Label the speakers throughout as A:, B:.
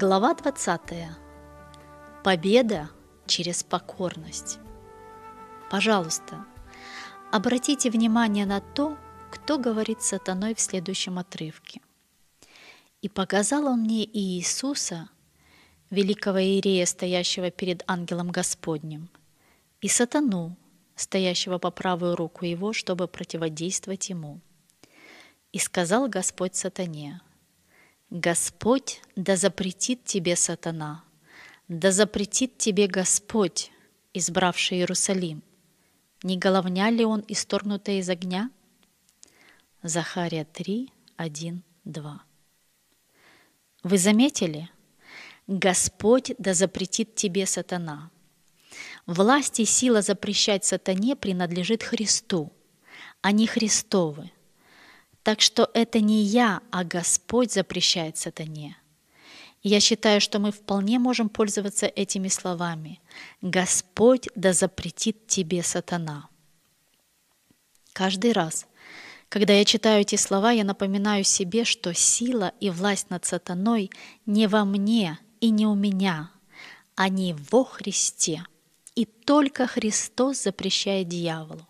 A: Глава 20. Победа через покорность. Пожалуйста, обратите внимание на то, кто говорит сатаной в следующем отрывке. «И показал он мне Иисуса, великого Иерея, стоящего перед ангелом Господним, и сатану, стоящего по правую руку его, чтобы противодействовать ему. И сказал Господь сатане – Господь да запретит тебе сатана, да запретит тебе Господь, избравший Иерусалим. Не головня ли он, исторгнутая из огня? Захария 3, 1, 2. Вы заметили? Господь да запретит тебе сатана. Власть и сила запрещать сатане принадлежит Христу. Они а Христовы – так что это не я, а Господь запрещает сатане. Я считаю, что мы вполне можем пользоваться этими словами. «Господь да запретит тебе сатана». Каждый раз, когда я читаю эти слова, я напоминаю себе, что сила и власть над сатаной не во мне и не у меня, а не во Христе. И только Христос запрещает дьяволу.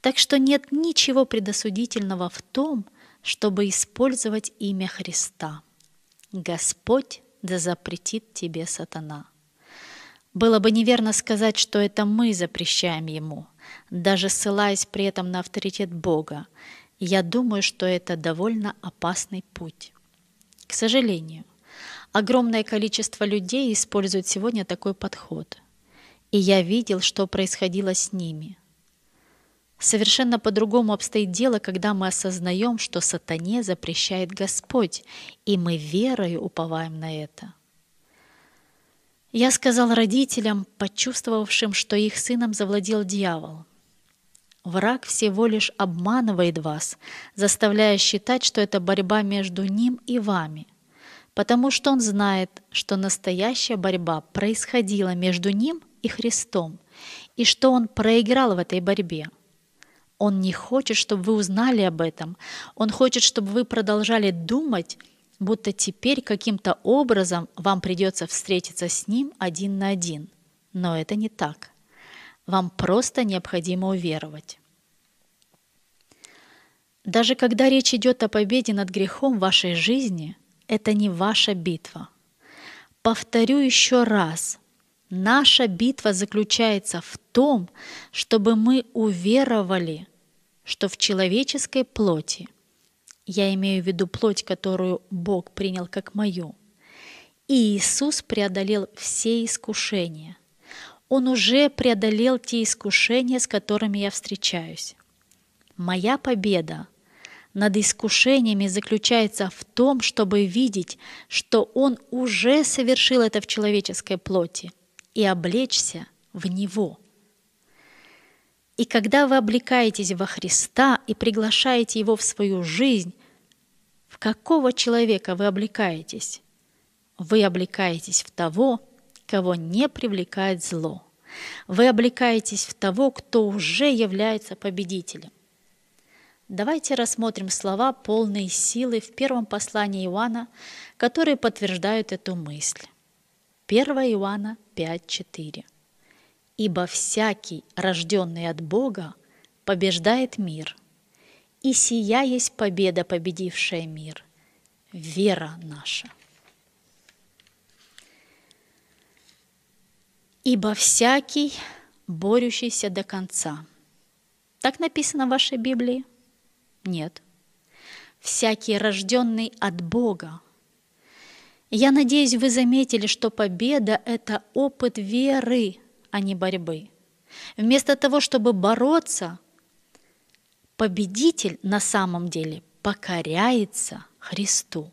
A: Так что нет ничего предосудительного в том, чтобы использовать имя Христа. Господь да запретит тебе сатана. Было бы неверно сказать, что это мы запрещаем ему, даже ссылаясь при этом на авторитет Бога. Я думаю, что это довольно опасный путь. К сожалению, огромное количество людей использует сегодня такой подход. И я видел, что происходило с ними – Совершенно по-другому обстоит дело, когда мы осознаем, что сатане запрещает Господь, и мы верою уповаем на это. Я сказал родителям, почувствовавшим, что их сыном завладел дьявол. Враг всего лишь обманывает вас, заставляя считать, что это борьба между ним и вами, потому что он знает, что настоящая борьба происходила между ним и Христом, и что он проиграл в этой борьбе – он не хочет, чтобы вы узнали об этом. Он хочет, чтобы вы продолжали думать, будто теперь каким-то образом вам придется встретиться с Ним один на один. Но это не так. Вам просто необходимо уверовать. Даже когда речь идет о победе над грехом в вашей жизни, это не ваша битва. Повторю еще раз, Наша битва заключается в том, чтобы мы уверовали, что в человеческой плоти, я имею в виду плоть, которую Бог принял как мою, и Иисус преодолел все искушения. Он уже преодолел те искушения, с которыми я встречаюсь. Моя победа над искушениями заключается в том, чтобы видеть, что Он уже совершил это в человеческой плоти – и облечься в Него. И когда вы облекаетесь во Христа и приглашаете Его в свою жизнь, в какого человека вы облекаетесь? Вы облекаетесь в того, кого не привлекает зло. Вы облекаетесь в того, кто уже является победителем. Давайте рассмотрим слова, полные силы в первом послании Иоанна, которые подтверждают эту мысль. 1 Иоанна 5.4. «Ибо всякий, рожденный от Бога, побеждает мир, и сия есть победа, победившая мир, вера наша». «Ибо всякий, борющийся до конца». Так написано в вашей Библии? Нет. «Всякий, рожденный от Бога, я надеюсь, вы заметили, что победа – это опыт веры, а не борьбы. Вместо того, чтобы бороться, победитель на самом деле покоряется Христу.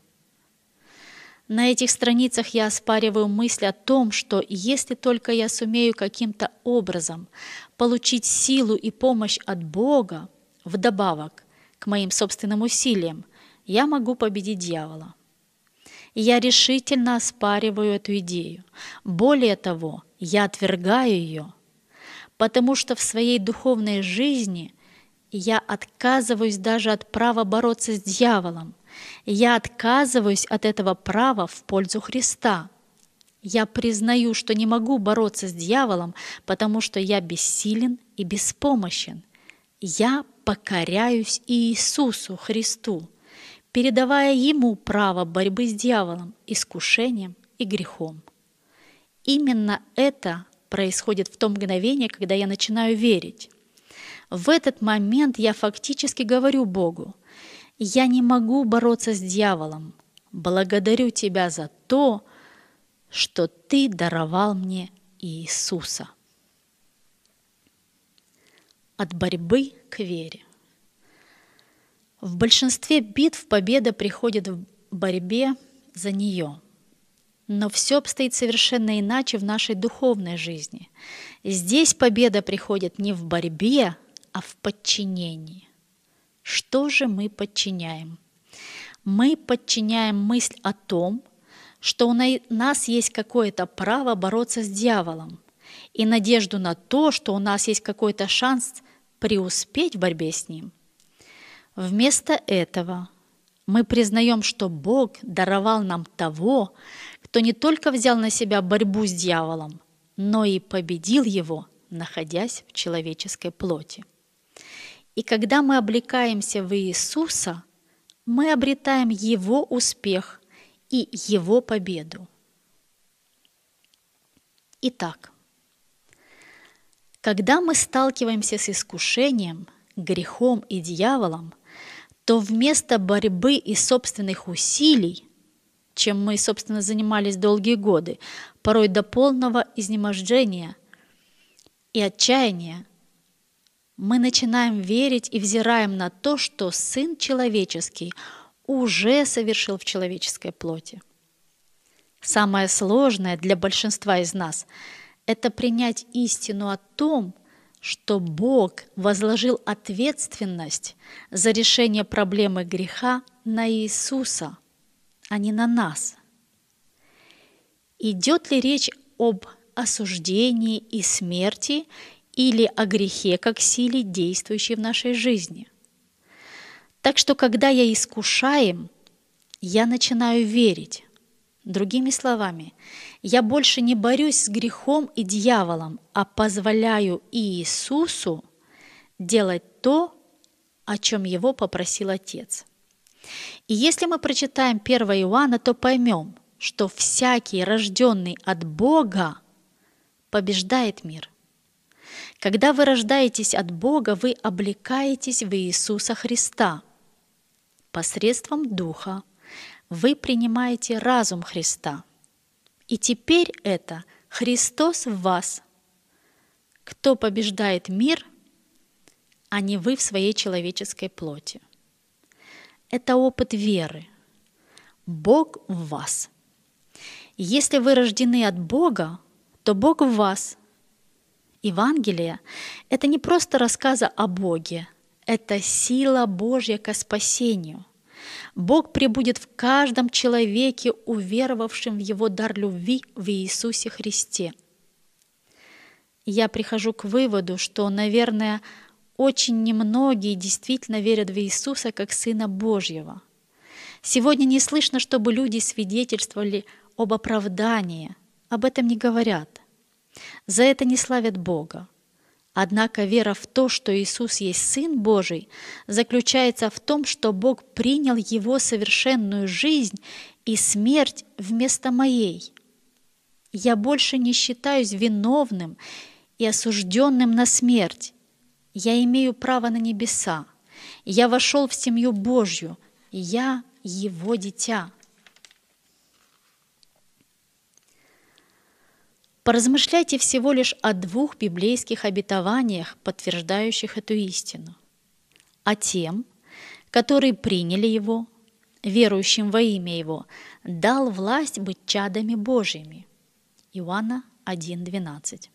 A: На этих страницах я оспариваю мысль о том, что если только я сумею каким-то образом получить силу и помощь от Бога, вдобавок к моим собственным усилиям, я могу победить дьявола я решительно оспариваю эту идею. Более того, я отвергаю ее, потому что в своей духовной жизни я отказываюсь даже от права бороться с дьяволом. Я отказываюсь от этого права в пользу Христа. Я признаю, что не могу бороться с дьяволом, потому что я бессилен и беспомощен. Я покоряюсь Иисусу Христу передавая ему право борьбы с дьяволом, искушением и грехом. Именно это происходит в то мгновение, когда я начинаю верить. В этот момент я фактически говорю Богу, я не могу бороться с дьяволом. Благодарю Тебя за то, что Ты даровал мне Иисуса. От борьбы к вере. В большинстве битв победа приходит в борьбе за нее. Но все обстоит совершенно иначе в нашей духовной жизни. Здесь победа приходит не в борьбе, а в подчинении. Что же мы подчиняем? Мы подчиняем мысль о том, что у нас есть какое-то право бороться с дьяволом и надежду на то, что у нас есть какой-то шанс преуспеть в борьбе с ним – Вместо этого мы признаем, что Бог даровал нам того, кто не только взял на себя борьбу с дьяволом, но и победил его, находясь в человеческой плоти. И когда мы облекаемся в Иисуса, мы обретаем Его успех и Его победу. Итак, когда мы сталкиваемся с искушением, грехом и дьяволом – то вместо борьбы и собственных усилий, чем мы, собственно, занимались долгие годы, порой до полного изнеможения и отчаяния, мы начинаем верить и взираем на то, что Сын Человеческий уже совершил в человеческой плоти. Самое сложное для большинства из нас – это принять истину о том, что Бог возложил ответственность за решение проблемы греха на Иисуса, а не на нас. Идет ли речь об осуждении и смерти или о грехе как силе, действующей в нашей жизни? Так что, когда я искушаем, я начинаю верить, Другими словами, я больше не борюсь с грехом и дьяволом, а позволяю Иисусу делать то, о чем его попросил Отец. И если мы прочитаем 1 Иоанна, то поймем, что всякий, рожденный от Бога, побеждает мир. Когда вы рождаетесь от Бога, вы облекаетесь в Иисуса Христа посредством Духа – вы принимаете разум Христа. И теперь это Христос в вас. Кто побеждает мир, а не вы в своей человеческой плоти. Это опыт веры. Бог в вас. Если вы рождены от Бога, то Бог в вас. Евангелие – это не просто рассказы о Боге, это сила Божья к спасению – Бог пребудет в каждом человеке, уверовавшем в Его дар любви в Иисусе Христе. Я прихожу к выводу, что, наверное, очень немногие действительно верят в Иисуса как Сына Божьего. Сегодня не слышно, чтобы люди свидетельствовали об оправдании. Об этом не говорят. За это не славят Бога. Однако вера в то, что Иисус есть Сын Божий, заключается в том, что Бог принял Его совершенную жизнь и смерть вместо моей. Я больше не считаюсь виновным и осужденным на смерть. Я имею право на небеса. Я вошел в семью Божью. Я Его дитя. Поразмышляйте всего лишь о двух библейских обетованиях, подтверждающих эту истину. А тем, которые приняли его, верующим во имя его, дал власть быть чадами Божьими. Иоанна 1.12.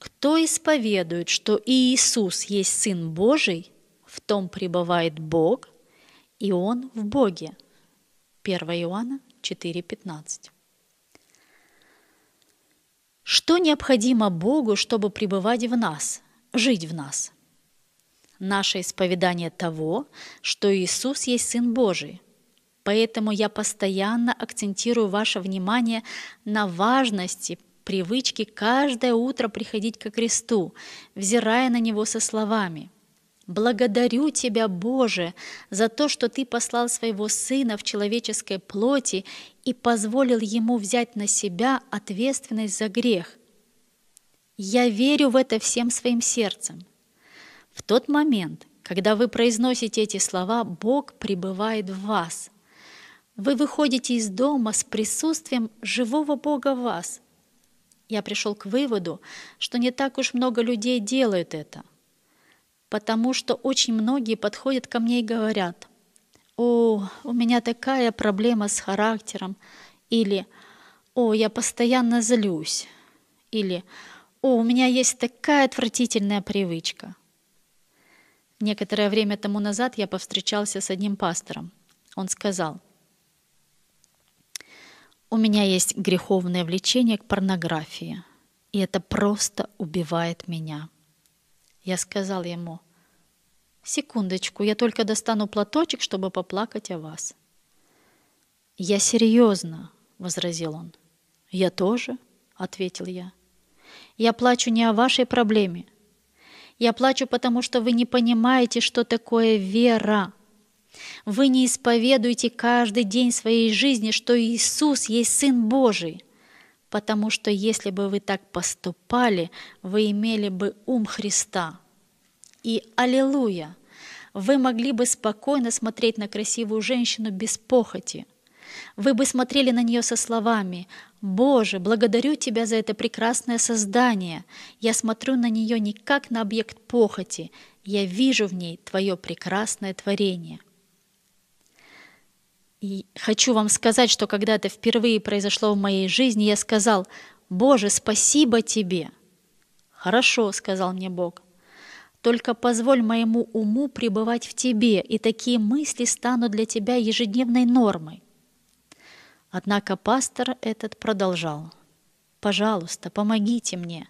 A: Кто исповедует, что Иисус есть Сын Божий, в том пребывает Бог, и Он в Боге. 1 Иоанна 4.15. Что необходимо Богу, чтобы пребывать в нас, жить в нас? Наше исповедание того, что Иисус есть Сын Божий. Поэтому я постоянно акцентирую ваше внимание на важности привычки каждое утро приходить ко кресту, взирая на него со словами – Благодарю Тебя, Боже, за то, что Ты послал Своего Сына в человеческой плоти и позволил Ему взять на себя ответственность за грех. Я верю в это всем своим сердцем. В тот момент, когда вы произносите эти слова, Бог пребывает в вас. Вы выходите из дома с присутствием живого Бога в вас. Я пришел к выводу, что не так уж много людей делают это – потому что очень многие подходят ко мне и говорят, «О, у меня такая проблема с характером», или «О, я постоянно злюсь», или «О, у меня есть такая отвратительная привычка». Некоторое время тому назад я повстречался с одним пастором. Он сказал, «У меня есть греховное влечение к порнографии, и это просто убивает меня». Я сказал ему, «Секундочку, я только достану платочек, чтобы поплакать о вас». «Я серьезно», — возразил он. «Я тоже», — ответил я. «Я плачу не о вашей проблеме. Я плачу, потому что вы не понимаете, что такое вера». Вы не исповедуете каждый день своей жизни, что Иисус есть Сын Божий потому что если бы вы так поступали, вы имели бы ум Христа. И аллилуйя! Вы могли бы спокойно смотреть на красивую женщину без похоти. Вы бы смотрели на нее со словами «Боже, благодарю Тебя за это прекрасное создание. Я смотрю на нее не как на объект похоти, я вижу в ней Твое прекрасное творение». И хочу вам сказать, что когда это впервые произошло в моей жизни, я сказал, «Боже, спасибо тебе!» «Хорошо», — сказал мне Бог, «только позволь моему уму пребывать в тебе, и такие мысли станут для тебя ежедневной нормой». Однако пастор этот продолжал, «Пожалуйста, помогите мне.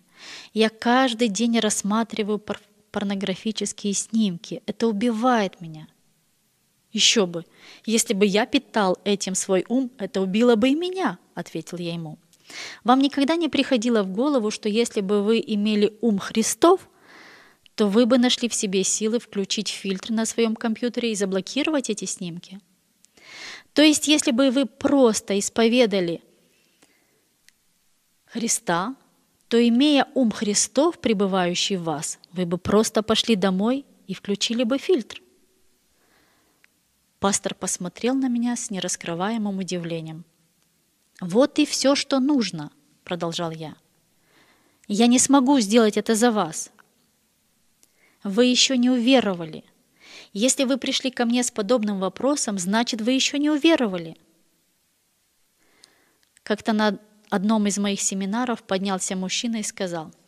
A: Я каждый день рассматриваю пор порнографические снимки. Это убивает меня». «Еще бы! Если бы я питал этим свой ум, это убило бы и меня!» — ответил я ему. «Вам никогда не приходило в голову, что если бы вы имели ум Христов, то вы бы нашли в себе силы включить фильтр на своем компьютере и заблокировать эти снимки?» То есть, если бы вы просто исповедали Христа, то, имея ум Христов, пребывающий в вас, вы бы просто пошли домой и включили бы фильтр. Пастор посмотрел на меня с нераскрываемым удивлением. «Вот и все, что нужно», — продолжал я. «Я не смогу сделать это за вас. Вы еще не уверовали. Если вы пришли ко мне с подобным вопросом, значит, вы еще не уверовали». Как-то на одном из моих семинаров поднялся мужчина и сказал —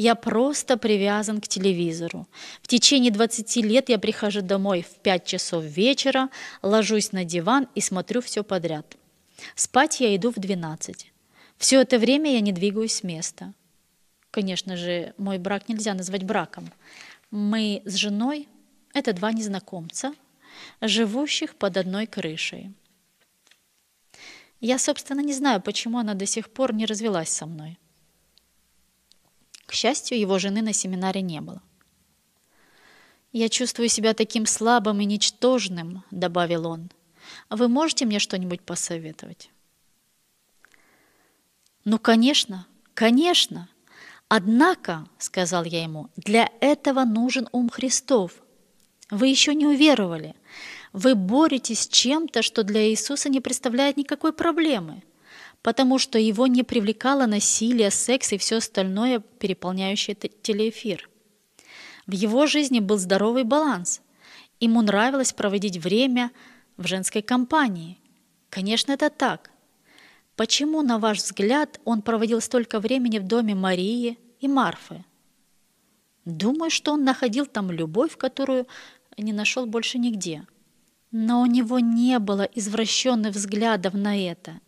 A: я просто привязан к телевизору. В течение 20 лет я прихожу домой в 5 часов вечера, ложусь на диван и смотрю все подряд. Спать я иду в 12. Все это время я не двигаюсь с места. Конечно же, мой брак нельзя назвать браком. Мы с женой — это два незнакомца, живущих под одной крышей. Я, собственно, не знаю, почему она до сих пор не развелась со мной. К счастью, его жены на семинаре не было. «Я чувствую себя таким слабым и ничтожным», — добавил он. «Вы можете мне что-нибудь посоветовать?» «Ну, конечно, конечно. Однако, — сказал я ему, — для этого нужен ум Христов. Вы еще не уверовали. Вы боретесь с чем-то, что для Иисуса не представляет никакой проблемы потому что его не привлекало насилие, секс и все остальное, переполняющее телеэфир. В его жизни был здоровый баланс. Ему нравилось проводить время в женской компании. Конечно, это так. Почему, на ваш взгляд, он проводил столько времени в доме Марии и Марфы? Думаю, что он находил там любовь, которую не нашел больше нигде. Но у него не было извращенных взглядов на это –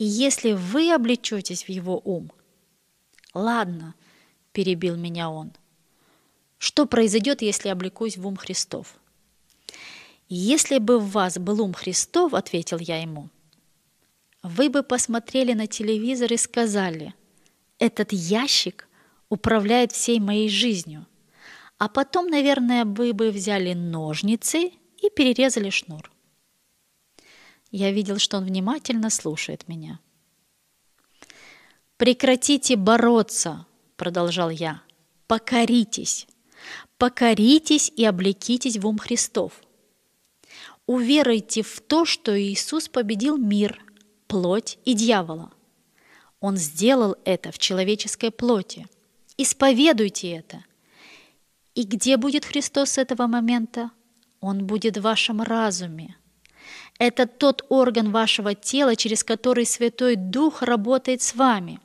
A: и если вы облечетесь в его ум, ладно, перебил меня он, что произойдет, если облекусь в ум Христов? Если бы в вас был ум Христов, ответил я ему, вы бы посмотрели на телевизор и сказали, этот ящик управляет всей моей жизнью. А потом, наверное, вы бы взяли ножницы и перерезали шнур. Я видел, что он внимательно слушает меня. «Прекратите бороться!» — продолжал я. «Покоритесь! Покоритесь и облекитесь в ум Христов! Уверуйте в то, что Иисус победил мир, плоть и дьявола. Он сделал это в человеческой плоти. Исповедуйте это. И где будет Христос с этого момента? Он будет в вашем разуме, это тот орган вашего тела, через который Святой Дух работает с вами.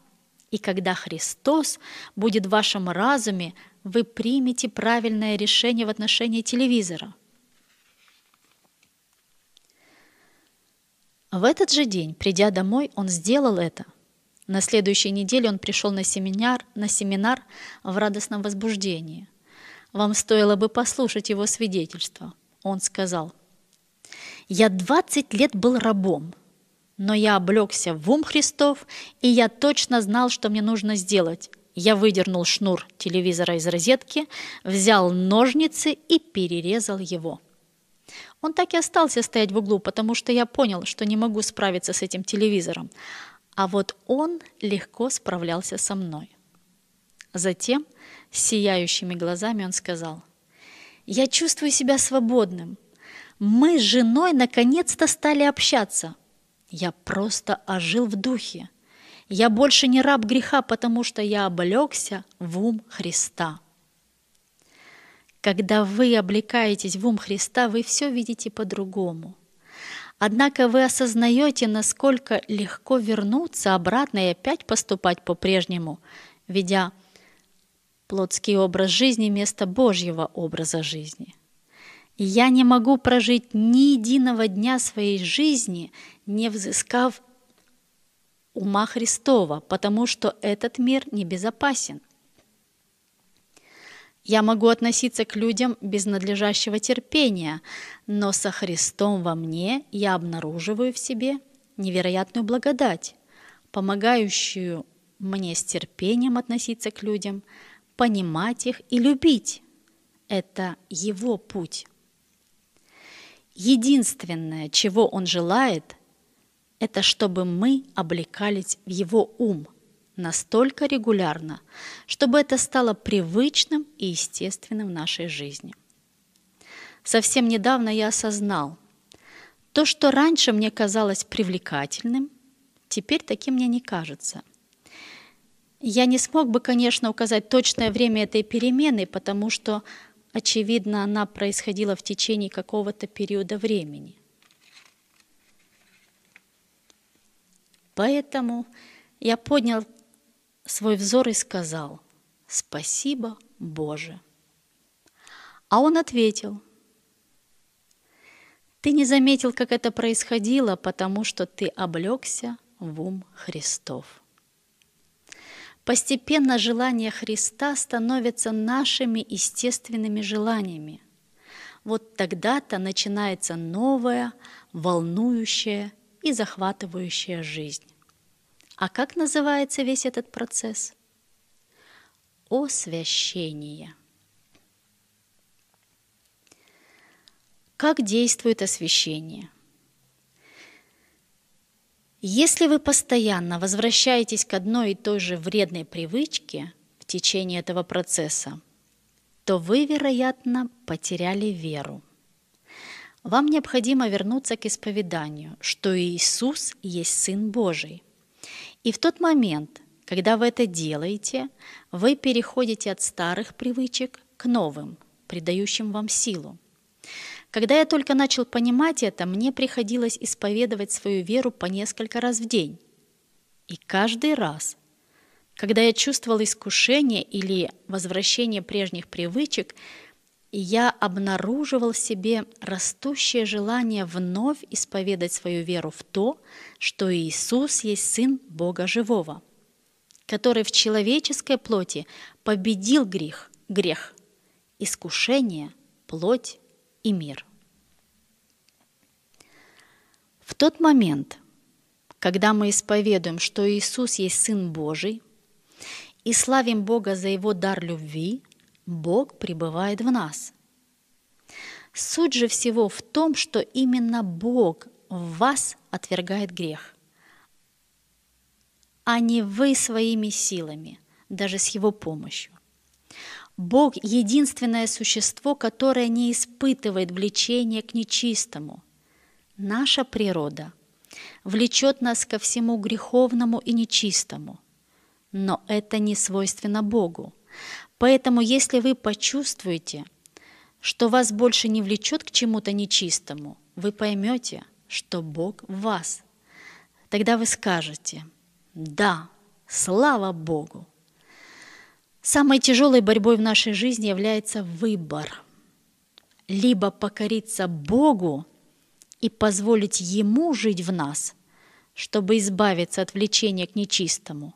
A: И когда Христос будет в вашем разуме, вы примете правильное решение в отношении телевизора. В этот же день, придя домой, он сделал это. На следующей неделе он пришел на семинар, на семинар в радостном возбуждении. Вам стоило бы послушать его свидетельство. Он сказал – я двадцать лет был рабом, но я облегся в ум Христов, и я точно знал, что мне нужно сделать. Я выдернул шнур телевизора из розетки, взял ножницы и перерезал его. Он так и остался стоять в углу, потому что я понял, что не могу справиться с этим телевизором. А вот он легко справлялся со мной. Затем, с сияющими глазами, он сказал, «Я чувствую себя свободным. Мы с женой наконец-то стали общаться. Я просто ожил в духе. Я больше не раб греха, потому что я облегся в ум Христа. Когда вы облекаетесь в ум Христа, вы все видите по-другому. Однако вы осознаете, насколько легко вернуться обратно и опять поступать по-прежнему, ведя плотский образ жизни вместо Божьего образа жизни – я не могу прожить ни единого дня своей жизни, не взыскав ума Христова, потому что этот мир небезопасен. Я могу относиться к людям без надлежащего терпения, но со Христом во мне я обнаруживаю в себе невероятную благодать, помогающую мне с терпением относиться к людям, понимать их и любить. Это Его путь. Единственное, чего Он желает, это чтобы мы облекались в Его ум настолько регулярно, чтобы это стало привычным и естественным в нашей жизни. Совсем недавно я осознал, то, что раньше мне казалось привлекательным, теперь таким мне не кажется. Я не смог бы, конечно, указать точное время этой перемены, потому что Очевидно, она происходила в течение какого-то периода времени. Поэтому я поднял свой взор и сказал, «Спасибо, Боже!» А он ответил, «Ты не заметил, как это происходило, потому что ты облегся в ум Христов». Постепенно желания Христа становятся нашими естественными желаниями. Вот тогда-то начинается новая, волнующая и захватывающая жизнь. А как называется весь этот процесс? Освящение. Как действует освящение? Если вы постоянно возвращаетесь к одной и той же вредной привычке в течение этого процесса, то вы, вероятно, потеряли веру. Вам необходимо вернуться к исповеданию, что Иисус есть Сын Божий. И в тот момент, когда вы это делаете, вы переходите от старых привычек к новым, придающим вам силу. Когда я только начал понимать это, мне приходилось исповедовать свою веру по несколько раз в день. И каждый раз, когда я чувствовал искушение или возвращение прежних привычек, я обнаруживал в себе растущее желание вновь исповедать свою веру в то, что Иисус есть Сын Бога Живого, который в человеческой плоти победил грех, грех, искушение, плоть и мир. В тот момент, когда мы исповедуем, что Иисус есть Сын Божий, и славим Бога за Его дар любви, Бог пребывает в нас. Суть же всего в том, что именно Бог в вас отвергает грех, а не вы своими силами, даже с Его помощью. Бог — единственное существо, которое не испытывает влечения к нечистому. Наша природа влечет нас ко всему греховному и нечистому. Но это не свойственно Богу. Поэтому если вы почувствуете, что вас больше не влечет к чему-то нечистому, вы поймете, что Бог в вас. Тогда вы скажете «Да, слава Богу!» Самой тяжелой борьбой в нашей жизни является выбор. Либо покориться Богу и позволить Ему жить в нас, чтобы избавиться от влечения к нечистому,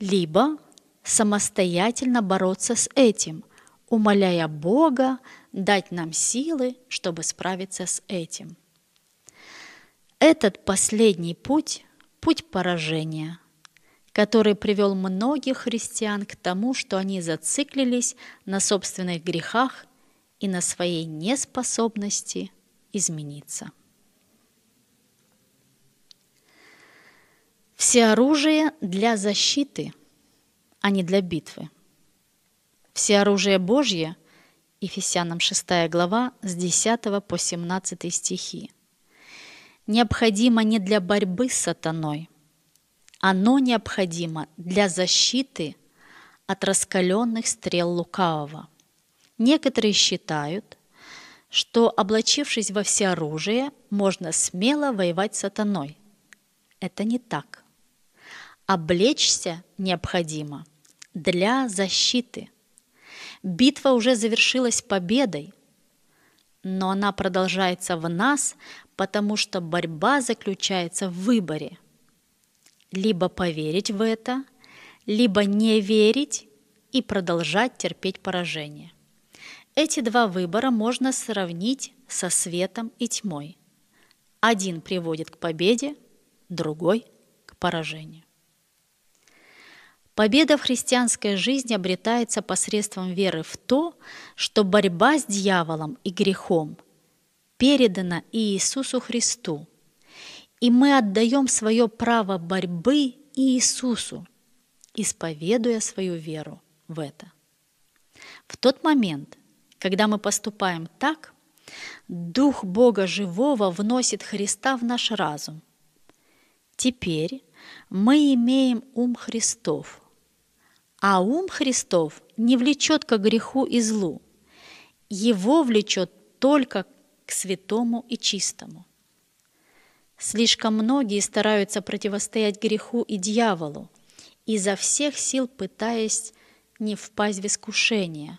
A: либо самостоятельно бороться с этим, умоляя Бога дать нам силы, чтобы справиться с этим. Этот последний путь – путь поражения – который привел многих христиан к тому, что они зациклились на собственных грехах и на своей неспособности измениться. Все оружие для защиты, а не для битвы. Все оружие Божье, Ефесянам 6 глава, с 10 по 17 стихи, необходимо не для борьбы с сатаной – оно необходимо для защиты от раскаленных стрел лукавого. Некоторые считают, что, облачившись во всеоружие, можно смело воевать с сатаной. Это не так. Облечься необходимо для защиты. Битва уже завершилась победой, но она продолжается в нас, потому что борьба заключается в выборе – либо поверить в это, либо не верить и продолжать терпеть поражение. Эти два выбора можно сравнить со светом и тьмой. Один приводит к победе, другой – к поражению. Победа в христианской жизни обретается посредством веры в то, что борьба с дьяволом и грехом передана Иисусу Христу – и мы отдаем свое право борьбы Иисусу, исповедуя свою веру в это. В тот момент, когда мы поступаем так, Дух Бога Живого вносит Христа в наш разум. Теперь мы имеем ум Христов, а ум Христов не влечет к греху и злу, его влечет только к святому и чистому – Слишком многие стараются противостоять греху и дьяволу, изо всех сил пытаясь не впасть в искушение,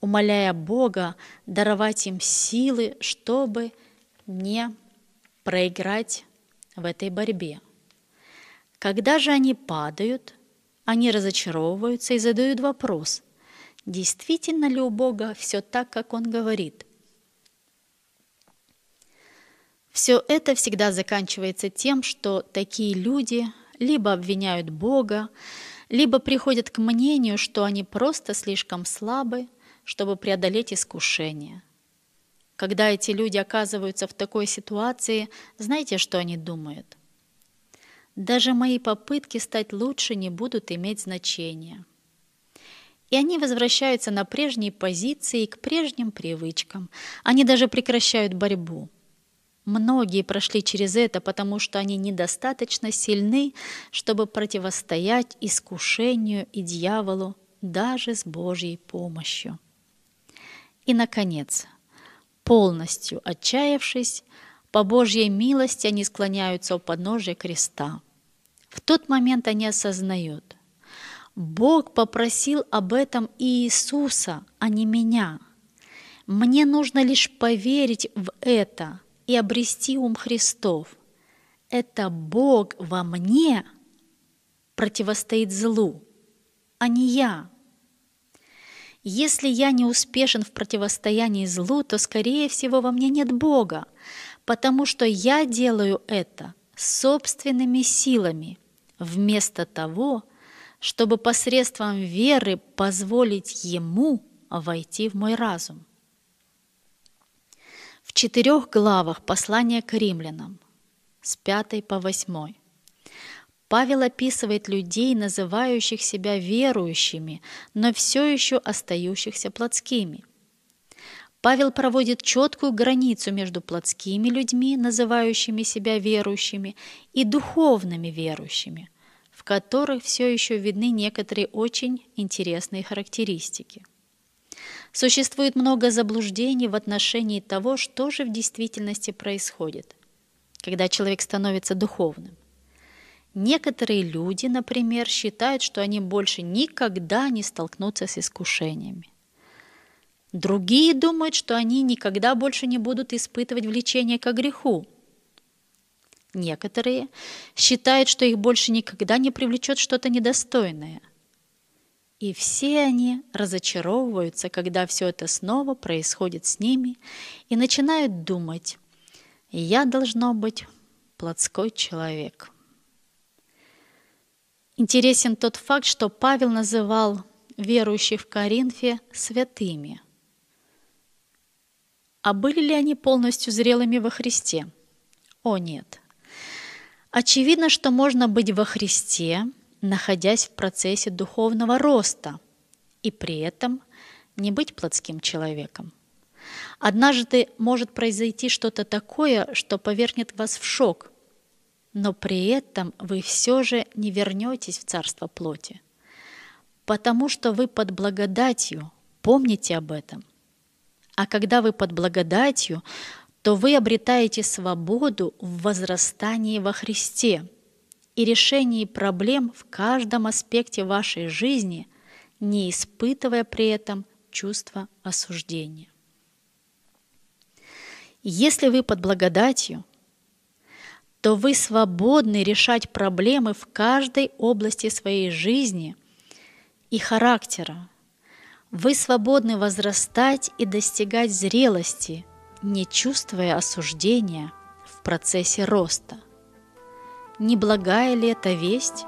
A: умоляя Бога даровать им силы, чтобы не проиграть в этой борьбе. Когда же они падают, они разочаровываются и задают вопрос, действительно ли у Бога все так, как Он говорит, Все это всегда заканчивается тем, что такие люди либо обвиняют Бога, либо приходят к мнению, что они просто слишком слабы, чтобы преодолеть искушение. Когда эти люди оказываются в такой ситуации, знаете, что они думают? Даже мои попытки стать лучше не будут иметь значения. И они возвращаются на прежние позиции и к прежним привычкам. Они даже прекращают борьбу – Многие прошли через это, потому что они недостаточно сильны, чтобы противостоять искушению и дьяволу даже с Божьей помощью. И, наконец, полностью отчаявшись, по Божьей милости они склоняются у подножия креста. В тот момент они осознают, Бог попросил об этом Иисуса, а не меня. Мне нужно лишь поверить в это – и обрести ум Христов. Это Бог во мне противостоит злу, а не я. Если я не успешен в противостоянии злу, то, скорее всего, во мне нет Бога, потому что я делаю это собственными силами, вместо того, чтобы посредством веры позволить Ему войти в мой разум четырех главах послания к римлянам с пятой по восьмой, Павел описывает людей, называющих себя верующими, но все еще остающихся плотскими. Павел проводит четкую границу между плотскими людьми, называющими себя верующими, и духовными верующими, в которых все еще видны некоторые очень интересные характеристики. Существует много заблуждений в отношении того, что же в действительности происходит, когда человек становится духовным. Некоторые люди, например, считают, что они больше никогда не столкнутся с искушениями. Другие думают, что они никогда больше не будут испытывать влечение к греху. Некоторые считают, что их больше никогда не привлечет что-то недостойное – и все они разочаровываются, когда все это снова происходит с ними и начинают думать, я должно быть плотской человек. Интересен тот факт, что Павел называл верующих в Коринфе святыми. А были ли они полностью зрелыми во Христе? О нет. Очевидно, что можно быть во Христе, находясь в процессе духовного роста и при этом не быть плотским человеком. Однажды может произойти что-то такое, что повернет вас в шок, но при этом вы все же не вернетесь в царство плоти, потому что вы под благодатью, помните об этом. А когда вы под благодатью, то вы обретаете свободу в возрастании во Христе – и решении проблем в каждом аспекте вашей жизни, не испытывая при этом чувства осуждения. Если вы под благодатью, то вы свободны решать проблемы в каждой области своей жизни и характера. Вы свободны возрастать и достигать зрелости, не чувствуя осуждения в процессе роста. Неблагая ли это весть?